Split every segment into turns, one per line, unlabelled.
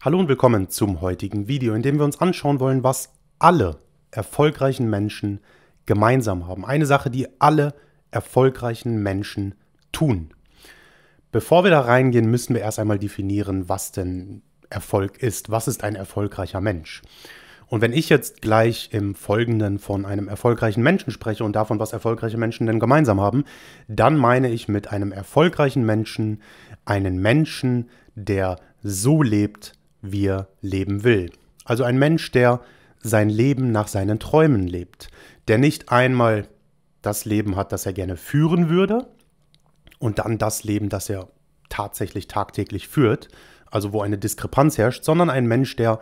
Hallo und willkommen zum heutigen Video, in dem wir uns anschauen wollen, was alle erfolgreichen Menschen gemeinsam haben. Eine Sache, die alle erfolgreichen Menschen tun. Bevor wir da reingehen, müssen wir erst einmal definieren, was denn Erfolg ist. Was ist ein erfolgreicher Mensch? Und wenn ich jetzt gleich im Folgenden von einem erfolgreichen Menschen spreche und davon, was erfolgreiche Menschen denn gemeinsam haben, dann meine ich mit einem erfolgreichen Menschen einen Menschen, der so lebt, wie er leben will. Also ein Mensch, der sein Leben nach seinen Träumen lebt, der nicht einmal das Leben hat, das er gerne führen würde und dann das Leben, das er tatsächlich tagtäglich führt, also wo eine Diskrepanz herrscht, sondern ein Mensch, der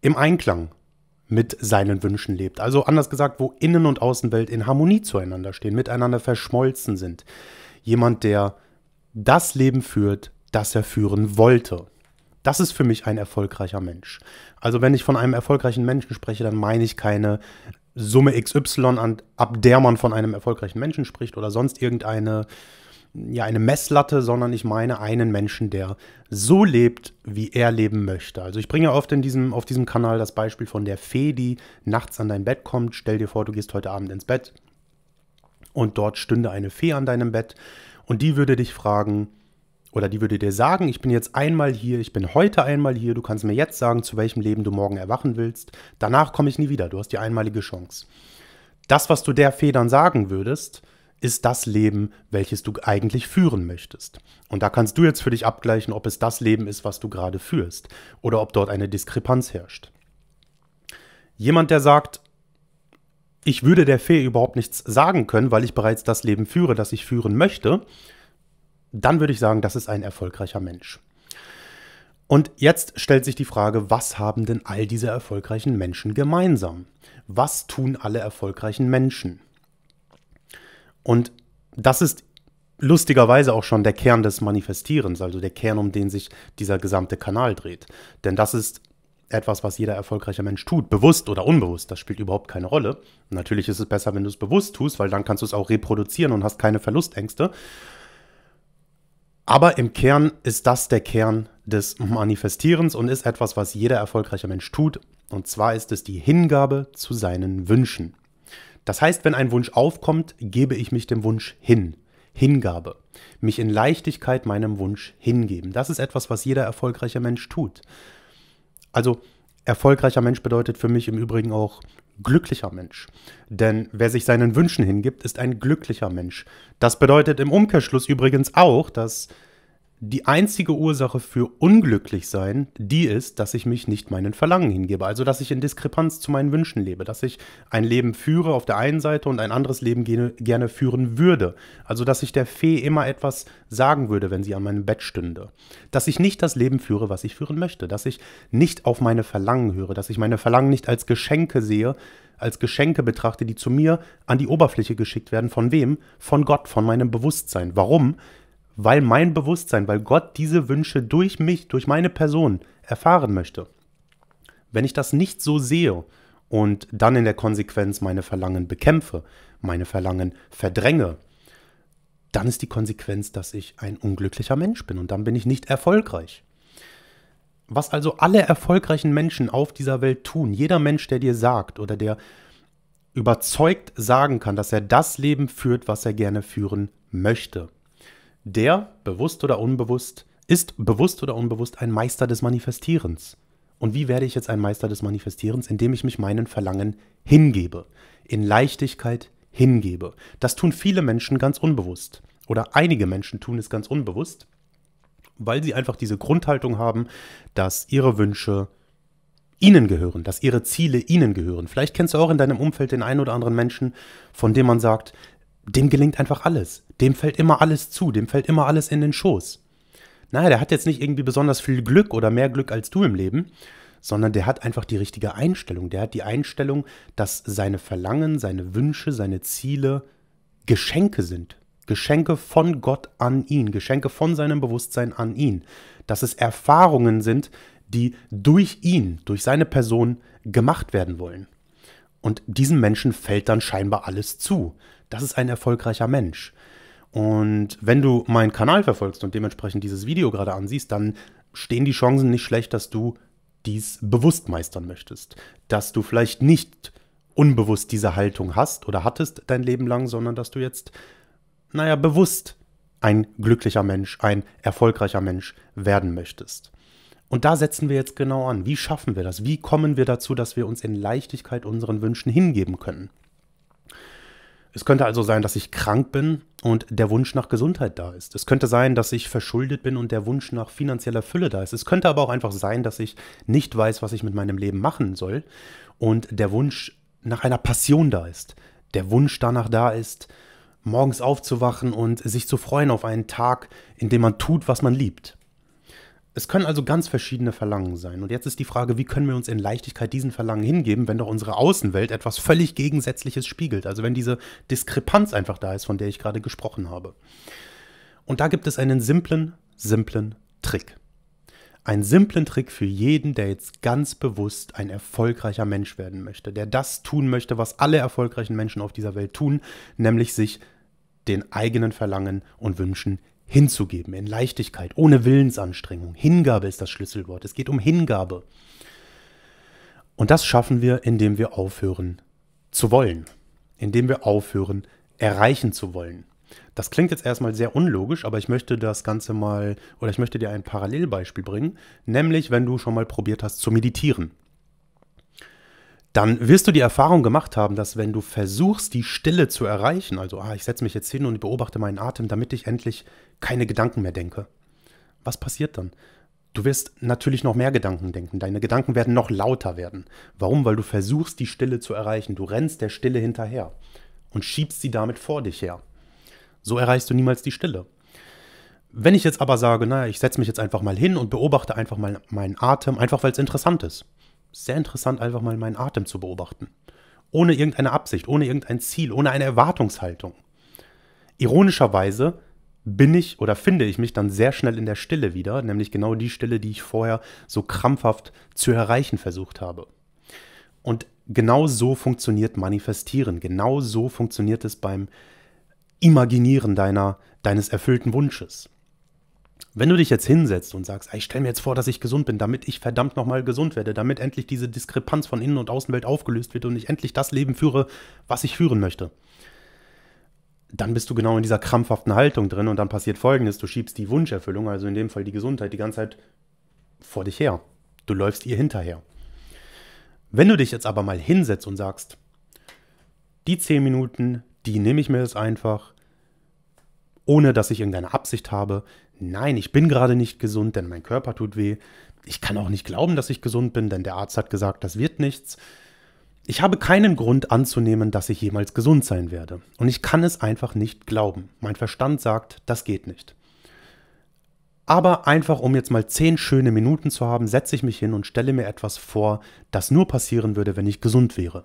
im Einklang mit seinen Wünschen lebt. Also anders gesagt, wo Innen- und Außenwelt in Harmonie zueinander stehen, miteinander verschmolzen sind. Jemand, der das Leben führt, das er führen wollte, das ist für mich ein erfolgreicher Mensch. Also wenn ich von einem erfolgreichen Menschen spreche, dann meine ich keine Summe XY, ab der man von einem erfolgreichen Menschen spricht oder sonst irgendeine ja, eine Messlatte, sondern ich meine einen Menschen, der so lebt, wie er leben möchte. Also ich bringe ja oft in diesem, auf diesem Kanal das Beispiel von der Fee, die nachts an dein Bett kommt. Stell dir vor, du gehst heute Abend ins Bett und dort stünde eine Fee an deinem Bett und die würde dich fragen, oder die würde dir sagen, ich bin jetzt einmal hier, ich bin heute einmal hier, du kannst mir jetzt sagen, zu welchem Leben du morgen erwachen willst, danach komme ich nie wieder, du hast die einmalige Chance. Das, was du der Fee dann sagen würdest, ist das Leben, welches du eigentlich führen möchtest. Und da kannst du jetzt für dich abgleichen, ob es das Leben ist, was du gerade führst, oder ob dort eine Diskrepanz herrscht. Jemand, der sagt, ich würde der Fee überhaupt nichts sagen können, weil ich bereits das Leben führe, das ich führen möchte, dann würde ich sagen, das ist ein erfolgreicher Mensch. Und jetzt stellt sich die Frage, was haben denn all diese erfolgreichen Menschen gemeinsam? Was tun alle erfolgreichen Menschen? Und das ist lustigerweise auch schon der Kern des Manifestierens, also der Kern, um den sich dieser gesamte Kanal dreht. Denn das ist etwas, was jeder erfolgreiche Mensch tut, bewusst oder unbewusst, das spielt überhaupt keine Rolle. Natürlich ist es besser, wenn du es bewusst tust, weil dann kannst du es auch reproduzieren und hast keine Verlustängste. Aber im Kern ist das der Kern des Manifestierens und ist etwas, was jeder erfolgreiche Mensch tut. Und zwar ist es die Hingabe zu seinen Wünschen. Das heißt, wenn ein Wunsch aufkommt, gebe ich mich dem Wunsch hin. Hingabe. Mich in Leichtigkeit meinem Wunsch hingeben. Das ist etwas, was jeder erfolgreiche Mensch tut. Also Erfolgreicher Mensch bedeutet für mich im Übrigen auch glücklicher Mensch. Denn wer sich seinen Wünschen hingibt, ist ein glücklicher Mensch. Das bedeutet im Umkehrschluss übrigens auch, dass die einzige Ursache für unglücklich sein, die ist, dass ich mich nicht meinen Verlangen hingebe. Also, dass ich in Diskrepanz zu meinen Wünschen lebe, dass ich ein Leben führe auf der einen Seite und ein anderes Leben gerne führen würde. Also, dass ich der Fee immer etwas sagen würde, wenn sie an meinem Bett stünde. Dass ich nicht das Leben führe, was ich führen möchte. Dass ich nicht auf meine Verlangen höre. Dass ich meine Verlangen nicht als Geschenke sehe, als Geschenke betrachte, die zu mir an die Oberfläche geschickt werden. Von wem? Von Gott, von meinem Bewusstsein. Warum? weil mein Bewusstsein, weil Gott diese Wünsche durch mich, durch meine Person erfahren möchte. Wenn ich das nicht so sehe und dann in der Konsequenz meine Verlangen bekämpfe, meine Verlangen verdränge, dann ist die Konsequenz, dass ich ein unglücklicher Mensch bin und dann bin ich nicht erfolgreich. Was also alle erfolgreichen Menschen auf dieser Welt tun, jeder Mensch, der dir sagt oder der überzeugt sagen kann, dass er das Leben führt, was er gerne führen möchte, der, bewusst oder unbewusst, ist bewusst oder unbewusst ein Meister des Manifestierens. Und wie werde ich jetzt ein Meister des Manifestierens? Indem ich mich meinen Verlangen hingebe, in Leichtigkeit hingebe. Das tun viele Menschen ganz unbewusst. Oder einige Menschen tun es ganz unbewusst, weil sie einfach diese Grundhaltung haben, dass ihre Wünsche ihnen gehören, dass ihre Ziele ihnen gehören. Vielleicht kennst du auch in deinem Umfeld den einen oder anderen Menschen, von dem man sagt, dem gelingt einfach alles. Dem fällt immer alles zu, dem fällt immer alles in den Schoß. Naja, der hat jetzt nicht irgendwie besonders viel Glück oder mehr Glück als du im Leben, sondern der hat einfach die richtige Einstellung. Der hat die Einstellung, dass seine Verlangen, seine Wünsche, seine Ziele Geschenke sind. Geschenke von Gott an ihn, Geschenke von seinem Bewusstsein an ihn. Dass es Erfahrungen sind, die durch ihn, durch seine Person gemacht werden wollen. Und diesem Menschen fällt dann scheinbar alles zu das ist ein erfolgreicher Mensch. Und wenn du meinen Kanal verfolgst und dementsprechend dieses Video gerade ansiehst, dann stehen die Chancen nicht schlecht, dass du dies bewusst meistern möchtest. Dass du vielleicht nicht unbewusst diese Haltung hast oder hattest dein Leben lang, sondern dass du jetzt, naja, bewusst ein glücklicher Mensch, ein erfolgreicher Mensch werden möchtest. Und da setzen wir jetzt genau an. Wie schaffen wir das? Wie kommen wir dazu, dass wir uns in Leichtigkeit unseren Wünschen hingeben können? Es könnte also sein, dass ich krank bin und der Wunsch nach Gesundheit da ist. Es könnte sein, dass ich verschuldet bin und der Wunsch nach finanzieller Fülle da ist. Es könnte aber auch einfach sein, dass ich nicht weiß, was ich mit meinem Leben machen soll und der Wunsch nach einer Passion da ist. Der Wunsch danach da ist, morgens aufzuwachen und sich zu freuen auf einen Tag, in dem man tut, was man liebt. Es können also ganz verschiedene Verlangen sein. Und jetzt ist die Frage, wie können wir uns in Leichtigkeit diesen Verlangen hingeben, wenn doch unsere Außenwelt etwas völlig Gegensätzliches spiegelt? Also wenn diese Diskrepanz einfach da ist, von der ich gerade gesprochen habe. Und da gibt es einen simplen, simplen Trick. Einen simplen Trick für jeden, der jetzt ganz bewusst ein erfolgreicher Mensch werden möchte, der das tun möchte, was alle erfolgreichen Menschen auf dieser Welt tun, nämlich sich den eigenen Verlangen und Wünschen hinzugeben, in Leichtigkeit, ohne Willensanstrengung. Hingabe ist das Schlüsselwort. Es geht um Hingabe. Und das schaffen wir, indem wir aufhören zu wollen, indem wir aufhören erreichen zu wollen. Das klingt jetzt erstmal sehr unlogisch, aber ich möchte das Ganze mal oder ich möchte dir ein Parallelbeispiel bringen, nämlich wenn du schon mal probiert hast zu meditieren. Dann wirst du die Erfahrung gemacht haben, dass wenn du versuchst, die Stille zu erreichen, also ah, ich setze mich jetzt hin und beobachte meinen Atem, damit ich endlich keine Gedanken mehr denke. Was passiert dann? Du wirst natürlich noch mehr Gedanken denken. Deine Gedanken werden noch lauter werden. Warum? Weil du versuchst, die Stille zu erreichen. Du rennst der Stille hinterher und schiebst sie damit vor dich her. So erreichst du niemals die Stille. Wenn ich jetzt aber sage, naja, ich setze mich jetzt einfach mal hin und beobachte einfach mal meinen Atem, einfach weil es interessant ist. Sehr interessant, einfach mal meinen Atem zu beobachten. Ohne irgendeine Absicht, ohne irgendein Ziel, ohne eine Erwartungshaltung. Ironischerweise bin ich oder finde ich mich dann sehr schnell in der Stille wieder, nämlich genau die Stille, die ich vorher so krampfhaft zu erreichen versucht habe. Und genau so funktioniert Manifestieren, genau so funktioniert es beim Imaginieren deiner, deines erfüllten Wunsches. Wenn du dich jetzt hinsetzt und sagst, ich stelle mir jetzt vor, dass ich gesund bin, damit ich verdammt nochmal gesund werde, damit endlich diese Diskrepanz von Innen- und Außenwelt aufgelöst wird und ich endlich das Leben führe, was ich führen möchte, dann bist du genau in dieser krampfhaften Haltung drin und dann passiert folgendes: Du schiebst die Wunscherfüllung, also in dem Fall die Gesundheit, die ganze Zeit vor dich her. Du läufst ihr hinterher. Wenn du dich jetzt aber mal hinsetzt und sagst, die 10 Minuten, die nehme ich mir jetzt einfach, ohne dass ich irgendeine Absicht habe. Nein, ich bin gerade nicht gesund, denn mein Körper tut weh. Ich kann auch nicht glauben, dass ich gesund bin, denn der Arzt hat gesagt, das wird nichts. Ich habe keinen Grund anzunehmen, dass ich jemals gesund sein werde. Und ich kann es einfach nicht glauben. Mein Verstand sagt, das geht nicht. Aber einfach, um jetzt mal zehn schöne Minuten zu haben, setze ich mich hin und stelle mir etwas vor, das nur passieren würde, wenn ich gesund wäre.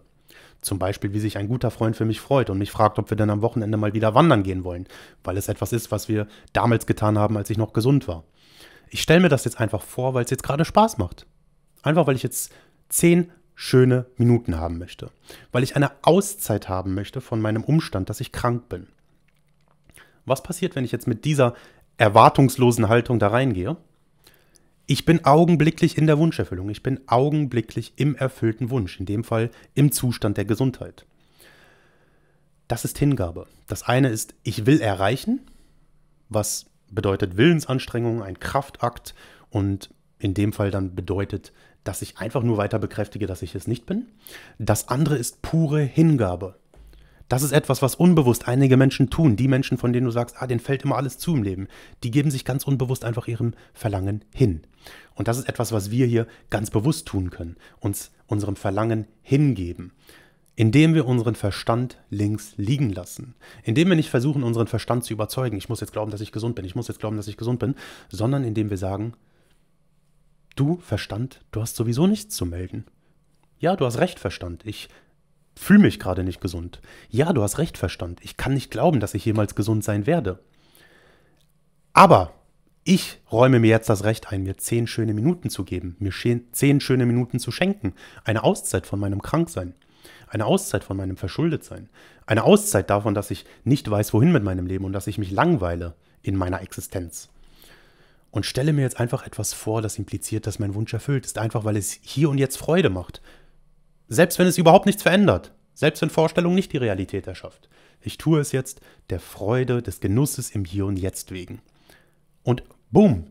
Zum Beispiel, wie sich ein guter Freund für mich freut und mich fragt, ob wir denn am Wochenende mal wieder wandern gehen wollen, weil es etwas ist, was wir damals getan haben, als ich noch gesund war. Ich stelle mir das jetzt einfach vor, weil es jetzt gerade Spaß macht. Einfach, weil ich jetzt zehn schöne Minuten haben möchte, weil ich eine Auszeit haben möchte von meinem Umstand, dass ich krank bin. Was passiert, wenn ich jetzt mit dieser erwartungslosen Haltung da reingehe? Ich bin augenblicklich in der Wunscherfüllung, ich bin augenblicklich im erfüllten Wunsch, in dem Fall im Zustand der Gesundheit. Das ist Hingabe. Das eine ist, ich will erreichen, was bedeutet Willensanstrengung, ein Kraftakt und in dem Fall dann bedeutet, dass ich einfach nur weiter bekräftige, dass ich es nicht bin. Das andere ist pure Hingabe. Das ist etwas, was unbewusst einige Menschen tun. Die Menschen, von denen du sagst, ah, denen fällt immer alles zu im Leben, die geben sich ganz unbewusst einfach ihrem Verlangen hin. Und das ist etwas, was wir hier ganz bewusst tun können, uns unserem Verlangen hingeben. Indem wir unseren Verstand links liegen lassen. Indem wir nicht versuchen, unseren Verstand zu überzeugen, ich muss jetzt glauben, dass ich gesund bin, ich muss jetzt glauben, dass ich gesund bin, sondern indem wir sagen, Du, Verstand, du hast sowieso nichts zu melden. Ja, du hast recht, Verstand. Ich fühle mich gerade nicht gesund. Ja, du hast recht, Verstand. Ich kann nicht glauben, dass ich jemals gesund sein werde. Aber ich räume mir jetzt das Recht ein, mir zehn schöne Minuten zu geben, mir zehn schöne Minuten zu schenken, eine Auszeit von meinem Kranksein, eine Auszeit von meinem Verschuldetsein, eine Auszeit davon, dass ich nicht weiß, wohin mit meinem Leben und dass ich mich langweile in meiner Existenz und stelle mir jetzt einfach etwas vor, das impliziert, dass mein Wunsch erfüllt ist, einfach weil es hier und jetzt Freude macht. Selbst wenn es überhaupt nichts verändert, selbst wenn Vorstellung nicht die Realität erschafft. Ich tue es jetzt der Freude, des Genusses im Hier und Jetzt wegen. Und boom,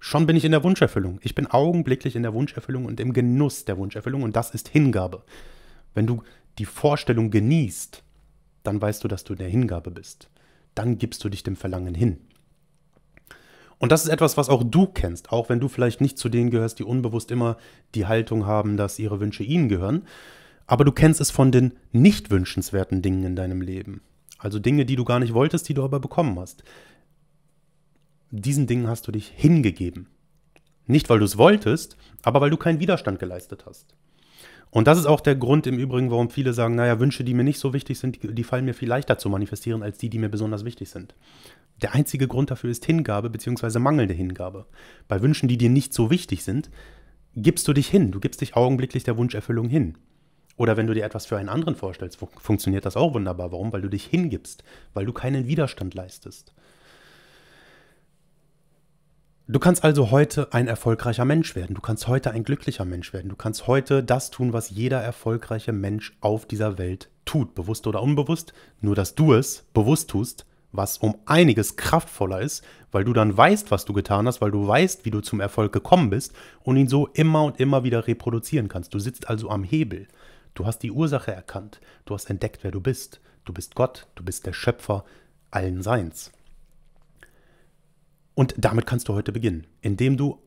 schon bin ich in der Wunscherfüllung. Ich bin augenblicklich in der Wunscherfüllung und im Genuss der Wunscherfüllung und das ist Hingabe. Wenn du die Vorstellung genießt, dann weißt du, dass du in der Hingabe bist. Dann gibst du dich dem Verlangen hin. Und das ist etwas, was auch du kennst, auch wenn du vielleicht nicht zu denen gehörst, die unbewusst immer die Haltung haben, dass ihre Wünsche ihnen gehören. Aber du kennst es von den nicht wünschenswerten Dingen in deinem Leben. Also Dinge, die du gar nicht wolltest, die du aber bekommen hast. Diesen Dingen hast du dich hingegeben. Nicht, weil du es wolltest, aber weil du keinen Widerstand geleistet hast. Und das ist auch der Grund im Übrigen, warum viele sagen, naja, Wünsche, die mir nicht so wichtig sind, die, die fallen mir viel leichter zu manifestieren als die, die mir besonders wichtig sind. Der einzige Grund dafür ist Hingabe bzw. mangelnde Hingabe. Bei Wünschen, die dir nicht so wichtig sind, gibst du dich hin, du gibst dich augenblicklich der Wunscherfüllung hin. Oder wenn du dir etwas für einen anderen vorstellst, fun funktioniert das auch wunderbar. Warum? Weil du dich hingibst, weil du keinen Widerstand leistest. Du kannst also heute ein erfolgreicher Mensch werden. Du kannst heute ein glücklicher Mensch werden. Du kannst heute das tun, was jeder erfolgreiche Mensch auf dieser Welt tut, bewusst oder unbewusst. Nur dass du es bewusst tust, was um einiges kraftvoller ist, weil du dann weißt, was du getan hast, weil du weißt, wie du zum Erfolg gekommen bist und ihn so immer und immer wieder reproduzieren kannst. Du sitzt also am Hebel. Du hast die Ursache erkannt. Du hast entdeckt, wer du bist. Du bist Gott. Du bist der Schöpfer allen Seins. Und damit kannst du heute beginnen, indem du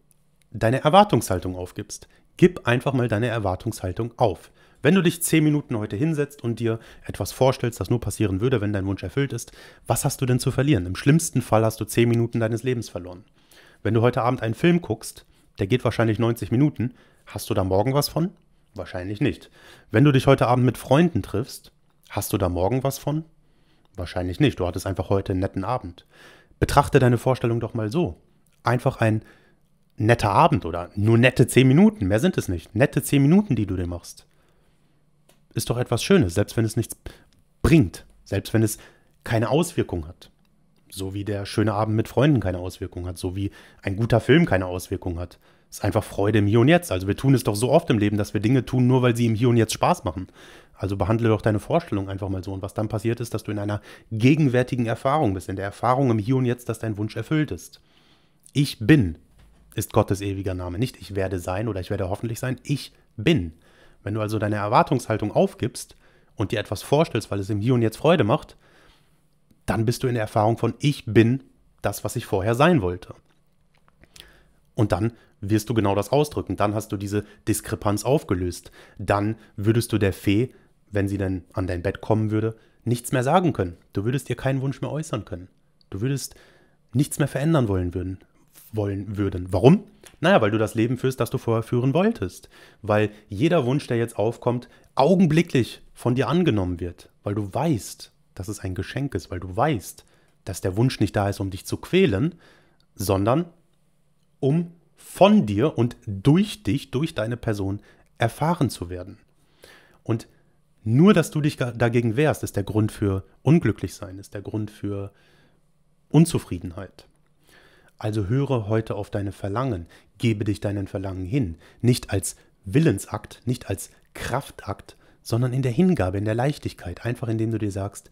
deine Erwartungshaltung aufgibst. Gib einfach mal deine Erwartungshaltung auf. Wenn du dich 10 Minuten heute hinsetzt und dir etwas vorstellst, das nur passieren würde, wenn dein Wunsch erfüllt ist, was hast du denn zu verlieren? Im schlimmsten Fall hast du 10 Minuten deines Lebens verloren. Wenn du heute Abend einen Film guckst, der geht wahrscheinlich 90 Minuten, hast du da morgen was von? Wahrscheinlich nicht. Wenn du dich heute Abend mit Freunden triffst, hast du da morgen was von? Wahrscheinlich nicht. Du hattest einfach heute einen netten Abend. Betrachte deine Vorstellung doch mal so. Einfach ein netter Abend oder nur nette 10 Minuten, mehr sind es nicht. Nette 10 Minuten, die du dir machst. Ist doch etwas Schönes, selbst wenn es nichts bringt, selbst wenn es keine Auswirkung hat. So wie der schöne Abend mit Freunden keine Auswirkung hat, so wie ein guter Film keine Auswirkung hat ist einfach Freude im Hier und Jetzt. Also wir tun es doch so oft im Leben, dass wir Dinge tun, nur weil sie im Hier und Jetzt Spaß machen. Also behandle doch deine Vorstellung einfach mal so. Und was dann passiert ist, dass du in einer gegenwärtigen Erfahrung bist, in der Erfahrung im Hier und Jetzt, dass dein Wunsch erfüllt ist. Ich bin ist Gottes ewiger Name. Nicht ich werde sein oder ich werde hoffentlich sein. Ich bin. Wenn du also deine Erwartungshaltung aufgibst und dir etwas vorstellst, weil es im Hier und Jetzt Freude macht, dann bist du in der Erfahrung von ich bin das, was ich vorher sein wollte. Und dann wirst du genau das ausdrücken. Dann hast du diese Diskrepanz aufgelöst. Dann würdest du der Fee, wenn sie denn an dein Bett kommen würde, nichts mehr sagen können. Du würdest ihr keinen Wunsch mehr äußern können. Du würdest nichts mehr verändern wollen würden, wollen würden. Warum? Naja, weil du das Leben führst, das du vorher führen wolltest. Weil jeder Wunsch, der jetzt aufkommt, augenblicklich von dir angenommen wird. Weil du weißt, dass es ein Geschenk ist. Weil du weißt, dass der Wunsch nicht da ist, um dich zu quälen, sondern um von dir und durch dich, durch deine Person erfahren zu werden. Und nur, dass du dich dagegen wehrst, ist der Grund für Unglücklichsein, ist der Grund für Unzufriedenheit. Also höre heute auf deine Verlangen, gebe dich deinen Verlangen hin, nicht als Willensakt, nicht als Kraftakt, sondern in der Hingabe, in der Leichtigkeit, einfach indem du dir sagst,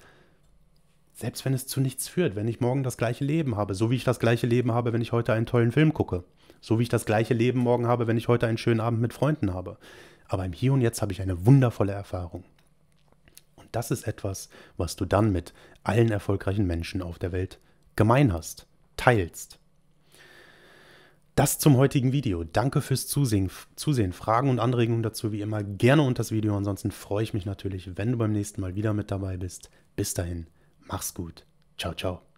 selbst wenn es zu nichts führt, wenn ich morgen das gleiche Leben habe, so wie ich das gleiche Leben habe, wenn ich heute einen tollen Film gucke, so wie ich das gleiche Leben morgen habe, wenn ich heute einen schönen Abend mit Freunden habe. Aber im Hier und Jetzt habe ich eine wundervolle Erfahrung. Und das ist etwas, was du dann mit allen erfolgreichen Menschen auf der Welt gemein hast, teilst. Das zum heutigen Video. Danke fürs Zusehen. Zusehen. Fragen und Anregungen dazu wie immer gerne unter das Video. Ansonsten freue ich mich natürlich, wenn du beim nächsten Mal wieder mit dabei bist. Bis dahin. Mach's gut. Ciao, ciao.